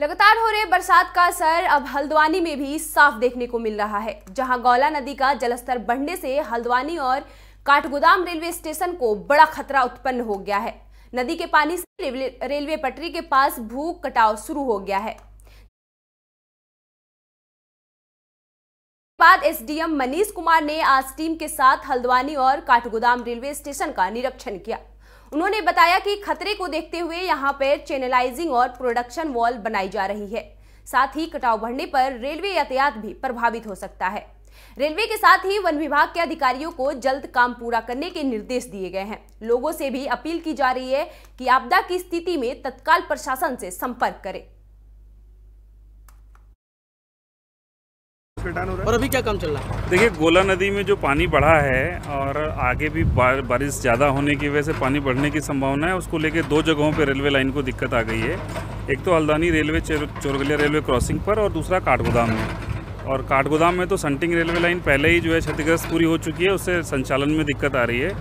लगातार हो रहे बरसात का असर अब हल्द्वानी में भी साफ देखने को मिल रहा है जहां गौला नदी का जलस्तर बढ़ने से हल्द्वानी और काठगोदाम रेलवे स्टेशन को बड़ा खतरा उत्पन्न हो गया है नदी के पानी से रेलवे पटरी के पास भू कटाव शुरू हो गया है बाद एसडीएम मनीष कुमार ने आज टीम के साथ हल्द्वानी और काठगोदाम रेलवे स्टेशन का निरीक्षण किया उन्होंने बताया कि खतरे को देखते हुए यहाँ पर चैनलाइजिंग और प्रोडक्शन वॉल बनाई जा रही है साथ ही कटाव बढ़ने पर रेलवे यातायात भी प्रभावित हो सकता है रेलवे के साथ ही वन विभाग के अधिकारियों को जल्द काम पूरा करने के निर्देश दिए गए हैं लोगों से भी अपील की जा रही है कि आपदा की स्थिति में तत्काल प्रशासन से संपर्क करें रिटर्न हो रहा है और अभी क्या काम चल रहा है देखिए गोला नदी में जो पानी बढ़ा है और आगे भी बारिश ज़्यादा होने की वजह से पानी बढ़ने की संभावना है उसको लेके दो जगहों पे रेलवे लाइन को दिक्कत आ गई है एक तो Haldwani railway Chorgalia railway crossing पर और दूसरा काठगोदाम में और काठगोदाम में तो सन्टिंग रेलवे लाइन पहले ही जो है क्षतिग्रस्त पूरी हो चुकी है उससे संचालन में दिक्कत आ रही है